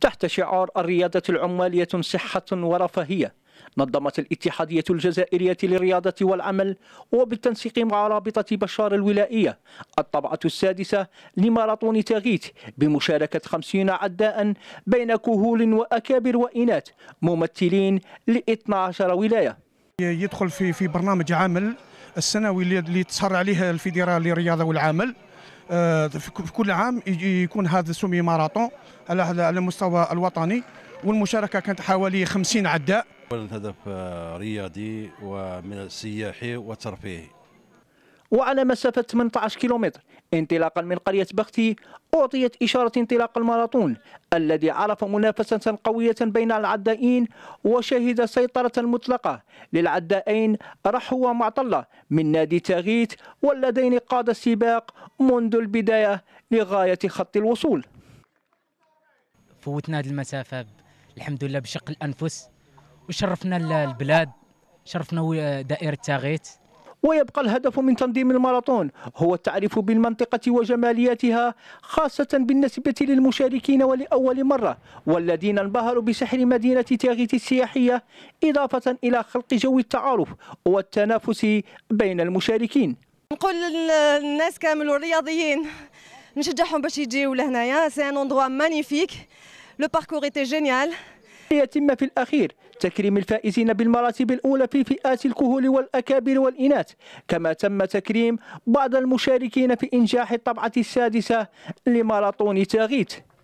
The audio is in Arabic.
تحت شعار الريادة العمالية صحة ورفاهية نظمت الاتحادية الجزائرية للرياضة والعمل وبالتنسيق مع رابطة بشار الولائية الطبعة السادسة لماراطون تاغيت بمشاركة خمسين عداء بين كهول وأكابر وإناث ممثلين ل 12 ولاية يدخل في في برنامج عمل السنوي اللي تصر عليه الفيدرالي للرياضة والعمل آه، في كل عام يكون هذا سمي ماراثون على على المستوى الوطني والمشاركه كانت حوالي 50 عداء هدف آه، رياضي ومن السياحي والترفيهي وعلى مسافه 18 كيلومتر انطلاقا من قرية بختي أعطيت إشارة انطلاق الماراثون الذي عرف منافسة قوية بين العدائين وشهد سيطرة مطلقة للعدائين رحو ومعطلة من نادي تاغيت واللذين قاد السباق منذ البداية لغاية خط الوصول فوتنا هذه المسافة الحمد لله بشق الأنفس وشرفنا البلاد شرفنا دائرة تاغيت ويبقى الهدف من تنظيم الماراثون هو التعريف بالمنطقة وجمالياتها خاصة بالنسبة للمشاركين ولأول مرة والذين انبهروا بسحر مدينة تاغيت السياحية إضافة إلى خلق جو التعارف والتنافس بين المشاركين نقول للناس كامل والرياضيين نشجعهم باش يجيو لهنايا سي ان اندروا مانيفيك لو باركور ايتي جينيال ليتم في الأخير تكريم الفائزين بالمراتب الأولى في فئات الكهول والأكابر والإناث كما تم تكريم بعض المشاركين في إنجاح الطبعة السادسة لماراطون تاغيت